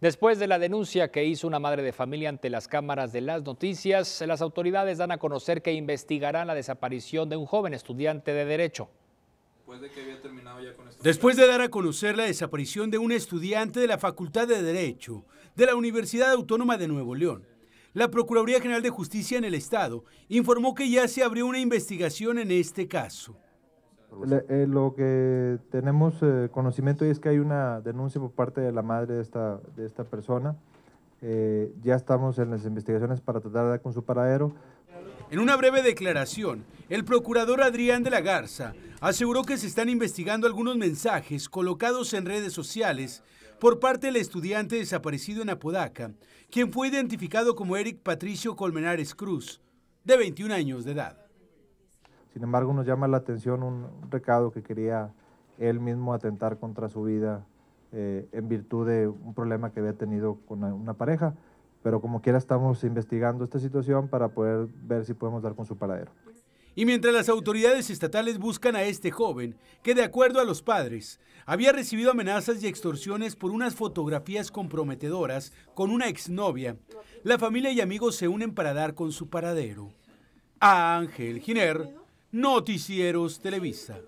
Después de la denuncia que hizo una madre de familia ante las cámaras de las noticias, las autoridades dan a conocer que investigarán la desaparición de un joven estudiante de Derecho. Después de dar a conocer la desaparición de un estudiante de la Facultad de Derecho de la Universidad Autónoma de Nuevo León, la Procuraduría General de Justicia en el Estado informó que ya se abrió una investigación en este caso. Eh, lo que tenemos eh, conocimiento es que hay una denuncia por parte de la madre de esta, persona. Eh, ya estamos en las investigaciones para tratar de dar con su paradero. En una breve declaración, el procurador Adrián de la Garza aseguró que se están investigando algunos mensajes colocados en redes sociales por parte del estudiante desaparecido en Apodaca, quien fue identificado como Eric Patricio Colmenares Cruz, de 21 años de edad. Sin embargo, nos llama la atención un recado que quería él mismo atentar contra su vida eh, en virtud de un problema que había tenido con una pareja. Pero como quiera estamos investigando esta situación para poder ver si podemos dar con su paradero. Y mientras las autoridades estatales buscan a este joven, que de acuerdo a los padres, había recibido amenazas y extorsiones por unas fotografías comprometedoras con una exnovia, la familia y amigos se unen para dar con su paradero. A Ángel Giner, Noticieros Televisa.